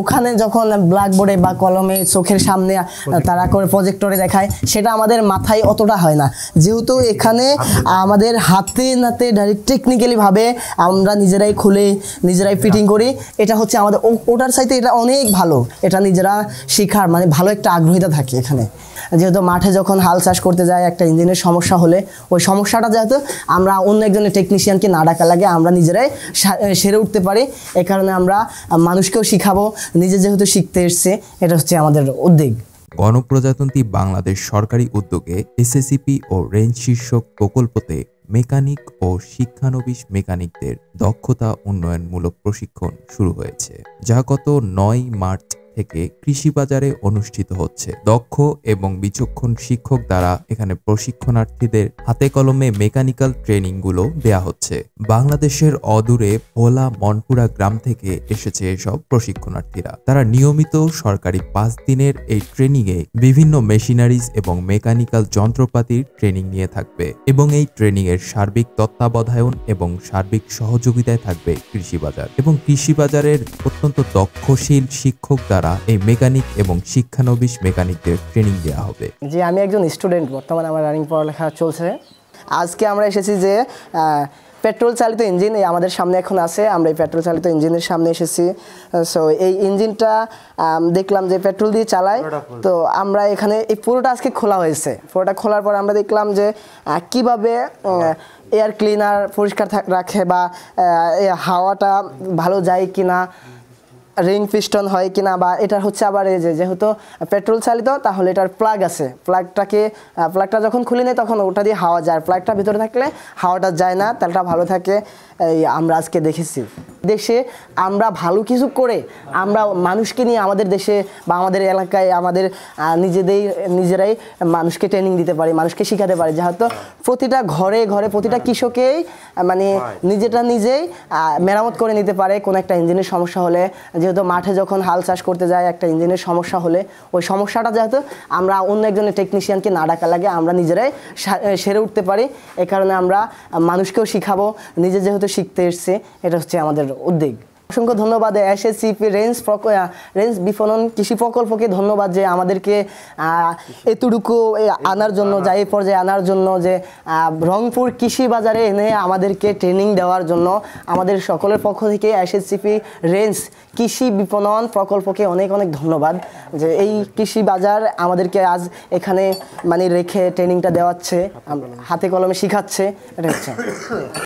ওখানে যখন ব্ল্যাকবোর্ডে বা কলমে চোখের সামনে তারা করে প্রজেক্টরে দেখায় সেটা আমাদের মাথায় অতটা হয় না যেহেতু এখানে আচ্ছা। আমাদের হাতে নাতে ডাইরেক্ট টেকনিক্যালিভাবে আমরা নিজেরাই খুলে নিজেরাই ফিটিং করি এটা হচ্ছে আমাদের ওটার সাইতে এটা অনেক ভালো এটা নিজেরা শেখার মানে ভালো একটা আগ্রহীতা থাকে এখানে যেহেতু মাঠে যখন হাল চাষ করতে যায় একটা ইঞ্জিনের সমস্যা হলে ওই সমস্যাটা যেহেতু আমরা অন্য একজনের টেকনিশিয়ানকে না ডাকা লাগে আমরা নিজেরাই সেরে উঠতে পারি এ কারণে আমরা মানুষকেও শিখাবো নিজে যেহেতু শিখতে এসছে এটা হচ্ছে আমাদের উদ্যোগ গণপ্রজাতন্ত্রী বাংলাদেশ সরকারি উদ্যোগে এসএসিপি ও রেঞ্জ শীর্ষক প্রকল্পতে মেকানিক ও শিক্ষানবিশ মেকানিকদের দক্ষতা উন্নয়নমূলক প্রশিক্ষণ শুরু হয়েছে যা গত নয় মার্চ থেকে কৃষি বাজারে অনুষ্ঠিত হচ্ছে দক্ষ এবং বিচক্ষণ শিক্ষক দ্বারা এখানে প্রশিক্ষণার্থীদের হাতে কলমে মেকানিক্যাল ট্রেনিং গুলো দেয়া হচ্ছে বাংলাদেশের অদূরে ভোলা মনপুরা গ্রাম থেকে এসেছে এসব প্রশিক্ষণার্থীরা তারা নিয়মিত সরকারি পাঁচ দিনের এই ট্রেনিং এ বিভিন্ন মেশিনারিজ এবং মেকানিক্যাল যন্ত্রপাতির ট্রেনিং নিয়ে থাকবে এবং এই ট্রেনিং এর সার্বিক তত্ত্বাবধায়ন এবং সার্বিক সহযোগিতায় থাকবে কৃষি বাজার এবং কৃষি বাজারের অত্যন্ত দক্ষশীল শিক্ষক দ্বারা থাকা এই মেকানিক এবং শিক্ষানবিশ মেকানিকদের ট্রেনিং দেওয়া হবে যে আমি একজন স্টুডেন্ট বর্তমানে আমার রানিং পড়ালেখা চলছে আজকে আমরা এসেছি যে পেট্রোল চালিত ইঞ্জিন আমাদের সামনে এখন আছে আমরা এই পেট্রোল চালিত ইঞ্জিনের সামনে এসেছি সো এই ইঞ্জিনটা দেখলাম যে পেট্রোল দিয়ে চালায় তো আমরা এখানে এই পুরোটা আজকে খোলা হয়েছে পুরোটা খোলার পর আমরা দেখলাম যে কিভাবে এয়ার ক্লিনার পরিষ্কার রাখে বা হাওয়াটা ভালো যায় কিনা রিং পিস্টন হয় কিনা বা এটা হচ্ছে আবার এই যে যেহেতু পেট্রোল চালিত তাহলে এটার প্লাগ আছে প্লাগটাকে প্লাগটা যখন খুলে নেয় তখন ওটা দিয়ে হাওয়া যায় প্লাগটা ভিতরে থাকলে হাওয়াটা যায় না তেলটা ভালো থাকে এই আমরা আজকে দেখেছি দেশে আমরা ভালো কিছু করে আমরা মানুষকে নিয়ে আমাদের দেশে বা আমাদের এলাকায় আমাদের নিজেদের নিজেরাই মানুষকে ট্রেনিং দিতে পারি মানুষকে শিখাতে পারি যেহেতু প্রতিটা ঘরে ঘরে প্রতিটা কৃষকেই মানে নিজেটা নিজেই মেরামত করে নিতে পারে কোনো একটা ইঞ্জিনের সমস্যা হলে যে যেহেতু মাঠে যখন হাল চাষ করতে যায় একটা ইঞ্জিনের সমস্যা হলে ওই সমস্যাটা যেহেতু আমরা অন্য একজনের টেকনিশিয়ানকে না ডাকা লাগে আমরা নিজেরাই সেরে উঠতে পারি এ কারণে আমরা মানুষকেও শিখাবো নিজে যেহেতু শিখতে এসছে এটা হচ্ছে আমাদের উদ্যোগ অসংখ্য ধন্যবাদ এসএসসিপি রেঞ্জ রেঞ্জ বিপণন কৃষি প্রকল্পকে ধন্যবাদ যে আমাদেরকে এতটুকু আনার জন্য যা এই পর্যায়ে আনার জন্য যে রংপুর কৃষি বাজারে এনে আমাদেরকে ট্রেনিং দেওয়ার জন্য আমাদের সকলের পক্ষ থেকে এসএসসিপি রেঞ্জ কৃষি বিপণন প্রকল্পকে অনেক অনেক ধন্যবাদ যে এই কৃষি বাজার আমাদেরকে আজ এখানে মানে রেখে ট্রেনিংটা দেওয়াচ্ছে হাতে কলমে শিখাচ্ছে এটা হচ্ছে